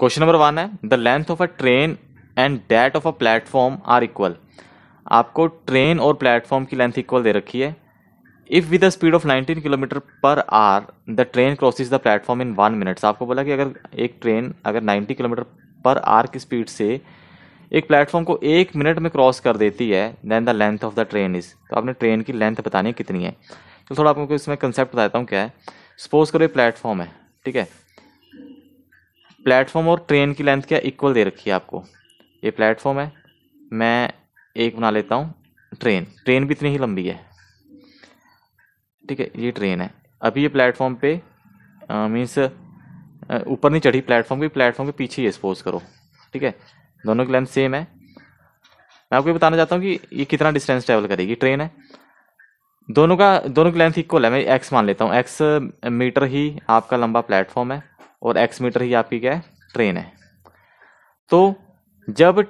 question number one है the length of a train and that of a platform are equal आपको train और platform की length equal दे रखी है if with the speed of 19 kilometer per hour the train crosses the platform in one minutes आपको बोला कि अगर एक ट्रेन अगर 90 किलोमीटर पर आर की स्पीड से एक प्लेटफॉर्म को एक मिनट में क्रॉस कर देती है then the length of the train is तो आपने ट्रेन की लेंथ बतानी है कितनी है तो थोड़ा आपको इसमें कंसेप्ट बताता हूँ क्या है सपोज करो ये प्लेटफॉर्म है ठीक है प्लेटफॉर्म और ट्रेन की लेंथ क्या इक्वल दे रखी है आपको ये प्लेटफॉर्म है मैं एक बना लेता हूँ ट्रेन ट्रेन भी इतनी ही लंबी है ठीक है ये ट्रेन है अभी ये प्लेटफॉर्म पे मीन्स ऊपर नहीं चढ़ी प्लेटफॉर्म की प्लेटफॉर्म के पीछे ही एक्सपोज करो ठीक है दोनों की लेंथ सेम है मैं आपको ये बताना चाहता हूँ कि ये कितना डिस्टेंस ट्रेवल करेगी ट्रेन है दोनों का दोनों की लेंथ इक्वल है मैं एक्स मान लेता हूँ एक्स मीटर ही आपका लंबा प्लेटफॉर्म है और एक्स मीटर ही आपकी क्या है ट्रेन है तो जब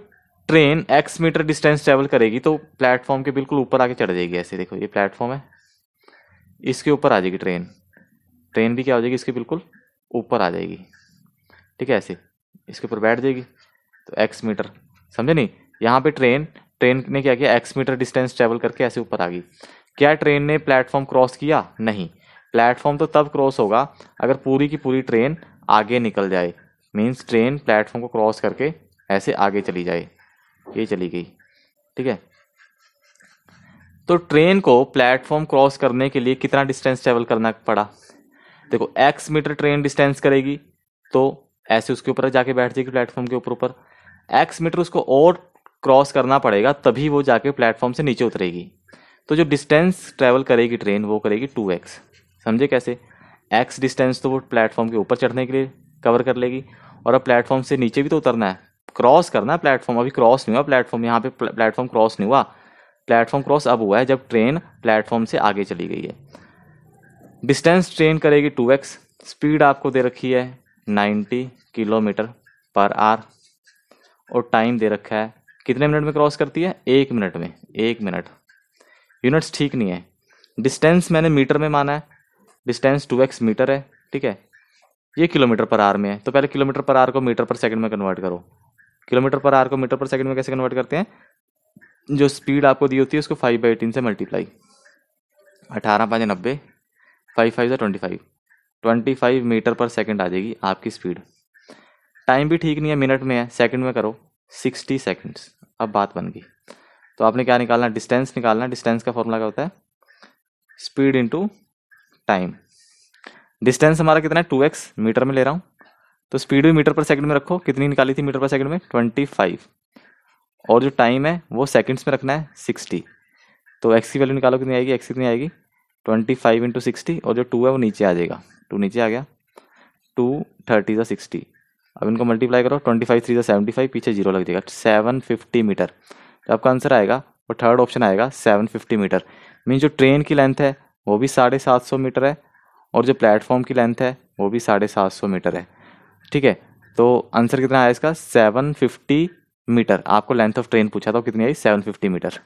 train X meter distance travel करेगी तो प्लेटफॉर्म के बिल्कुल ऊपर आके चढ़ जाएगी ऐसे देखो ये प्लेटफॉर्म है इसके ऊपर आ जाएगी ट्रेन ट्रेन भी क्या हो जाएगी इसके बिल्कुल ऊपर आ जाएगी ठीक है ऐसे इसके ऊपर बैठ जाएगी तो एक्स मीटर समझे नहीं यहाँ पे ट्रेन ट्रेन ने क्या किया एक्स मीटर डिस्टेंस ट्रेवल करके ऐसे ऊपर आ गई क्या ट्रेन ने प्लेटफॉर्म क्रॉस किया नहीं प्लेटफॉर्म तो तब क्रॉस होगा अगर पूरी की पूरी ट्रेन आगे निकल जाए मीन्स ट्रेन प्लेटफॉर्म को क्रॉस करके ऐसे आगे चली जाए ये चली गई ठीक है तो ट्रेन को प्लेटफॉर्म क्रॉस करने के लिए कितना डिस्टेंस ट्रेवल करना पड़ा देखो एक्स मीटर ट्रेन डिस्टेंस करेगी तो ऐसे उसके ऊपर जाके बैठ जाएगी प्लेटफॉर्म के ऊपर ऊपर एक्स मीटर उसको और क्रॉस करना पड़ेगा तभी वो जाके प्लेटफॉर्म से नीचे उतरेगी तो जो डिस्टेंस ट्रेवल करेगी ट्रेन वो करेगी टू एक्स समझे कैसे एक्स डिस्टेंस तो वो प्लेटफॉर्म के ऊपर चढ़ने के लिए कवर कर लेगी और अब प्लेटफॉर्म से नीचे भी तो उतरना है क्रॉस करना है प्लेटफॉर्म अभी क्रॉस नहीं हुआ प्लेटफॉर्म यहाँ पे प्लेटफॉर्म क्रॉस नहीं हुआ प्लेटफॉर्म क्रॉस अब हुआ है जब ट्रेन प्लेटफॉर्म से आगे चली गई है डिस्टेंस ट्रेन करेगी टू एक्स स्पीड आपको दे रखी है नाइन्टी किलोमीटर पर आर और टाइम दे रखा है कितने मिनट में क्रॉस करती है एक मिनट में एक मिनट यूनिट्स ठीक नहीं है डिस्टेंस मैंने मीटर में माना है डिस्टेंस टू एक्स मीटर है ठीक है ये किलोमीटर पर आर में है तो पहले किलोमीटर पर आर को मीटर पर सेकंड में कन्वर्ट करो किलोमीटर पर आर को मीटर पर सेकंड में कैसे कन्वर्ट करते हैं जो स्पीड आपको दी होती है उसको फाइव बाई एटीन से मल्टीप्लाई अठारह पाँच नब्बे फाइव फाइव से twenty five twenty five meter per second आ जाएगी आपकी स्पीड टाइम भी ठीक नहीं है मिनट में है सेकंड में करो सिक्सटी सेकेंड्स अब बात बन गई तो आपने क्या निकालना डिस्टेंस निकालना डिस्टेंस का फॉर्मूला क्या होता है स्पीड इंटू टाइम डिस्टेंस हमारा कितना है टू एक्स मीटर में ले रहा हूँ तो स्पीड भी मीटर पर सेकंड में रखो कितनी निकाली थी मीटर पर सेकंड में ट्वेंटी फाइव और जो टाइम है वो सेकंड्स में रखना है सिक्सटी तो एक्स की वैल्यू निकालो कितनी आएगी एक्स कितनी आएगी ट्वेंटी फाइव इंटू सिक्सटी और जो टू है वो नीचे आ जाएगा टू नीचे आ गया टू थर्टी ज़ा सिक्सटी अब इनको मल्टीप्लाई करो ट्वेंटी फाइव थ्री सा सेवेंटी फाइव पीछे जीरो लग जाएगा सेवन फिफ्टी मीटर तो आपका आंसर आएगा और थर्ड ऑप्शन आएगा सेवन फिफ्टी मीटर मीन जो ट्रेन की लेंथ है वो भी साढ़े सात सौ मीटर है और जो प्लेटफॉर्म की लेंथ है वो भी साढ़े सात सौ मीटर है ठीक है तो आंसर कितना आया इसका सेवन फिफ्टी मीटर आपको लेंथ ऑफ ट्रेन पूछा था कितनी आई सेवन फिफ्टी मीटर